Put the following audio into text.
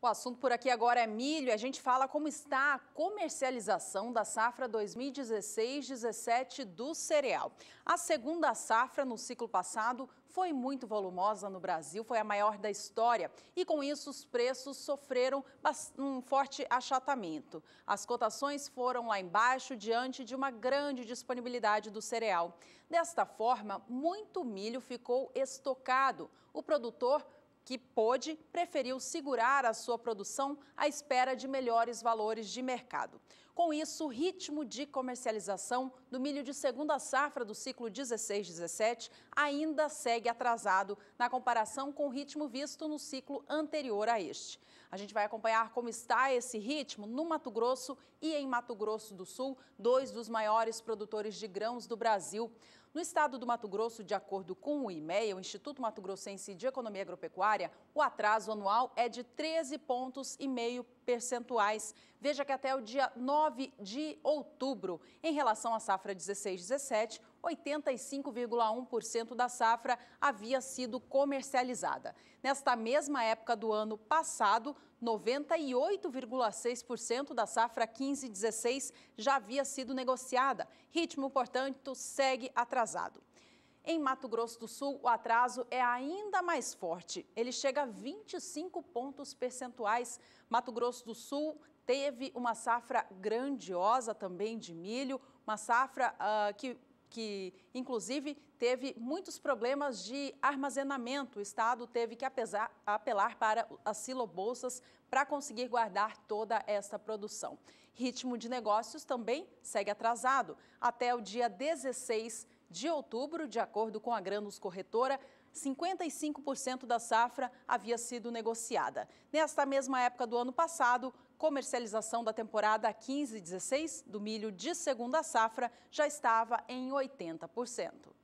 O assunto por aqui agora é milho. A gente fala como está a comercialização da safra 2016-17 do cereal. A segunda safra no ciclo passado foi muito volumosa no Brasil, foi a maior da história e com isso os preços sofreram um forte achatamento. As cotações foram lá embaixo diante de uma grande disponibilidade do cereal. Desta forma, muito milho ficou estocado. O produtor que pôde, preferiu segurar a sua produção à espera de melhores valores de mercado. Com isso, o ritmo de comercialização do milho de segunda safra do ciclo 16-17 ainda segue atrasado na comparação com o ritmo visto no ciclo anterior a este. A gente vai acompanhar como está esse ritmo no Mato Grosso e em Mato Grosso do Sul, dois dos maiores produtores de grãos do Brasil. No estado do Mato Grosso, de acordo com o IMEA, o Instituto Mato Grossense de Economia Agropecuária, o atraso anual é de 13,5 pontos percentuais Veja que até o dia 9 de outubro, em relação à safra 16-17, 85,1% da safra havia sido comercializada. Nesta mesma época do ano passado, 98,6% da safra 15-16 já havia sido negociada. Ritmo, portanto, segue atrasado. Em Mato Grosso do Sul, o atraso é ainda mais forte. Ele chega a 25 pontos percentuais. Mato Grosso do Sul teve uma safra grandiosa também de milho, uma safra uh, que que inclusive teve muitos problemas de armazenamento. O Estado teve que apesar, apelar para as silobolsas para conseguir guardar toda essa produção. Ritmo de negócios também segue atrasado. Até o dia 16 de outubro, de acordo com a Granos Corretora, 55% da safra havia sido negociada. Nesta mesma época do ano passado, comercialização da temporada 15-16 do milho de segunda safra já estava em 80%.